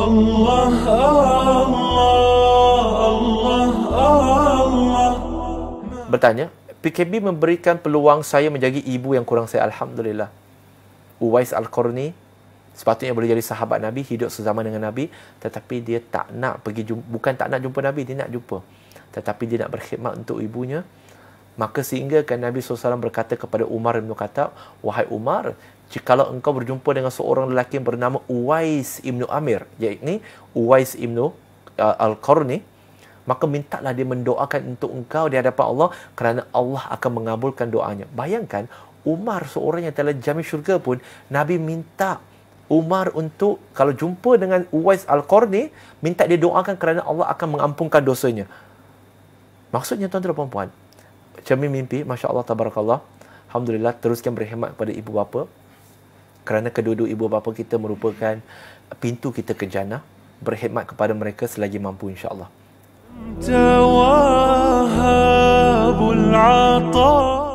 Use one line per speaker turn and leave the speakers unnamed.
Allah, Allah, Allah, Allah. Bertanya, PKB memberikan peluang saya menjadi ibu yang kurang saya Alhamdulillah. Uwais Al-Qurni, sepatutnya boleh jadi sahabat Nabi, hidup sezaman dengan Nabi, tetapi dia tak nak pergi jumpa, bukan tak nak jumpa Nabi, dia nak jumpa. Tetapi dia nak berkhidmat untuk ibunya, Maka sehingga kan Nabi SAW berkata kepada Umar bin Khattab, Wahai Umar, jikalau engkau berjumpa dengan seorang lelaki yang bernama Uwais Ibn Amir, iaitu Uwais Ibn uh, Al-Qarni, maka mintalah dia mendoakan untuk engkau di hadapan Allah kerana Allah akan mengabulkan doanya. Bayangkan, Umar seorang yang telah jamin syurga pun, Nabi minta Umar untuk kalau jumpa dengan Uwais Al-Qarni, minta dia doakan kerana Allah akan mengampunkan dosanya. Maksudnya tuan-tuan dan puan-puan, mimpi, Masya Allah, Tabarakallah, Alhamdulillah, teruskan berkhidmat kepada ibu bapa, kerana kedua-dua ibu bapa kita merupakan pintu kita ke jannah berkhidmat kepada mereka selagi mampu insyaallah tawahabul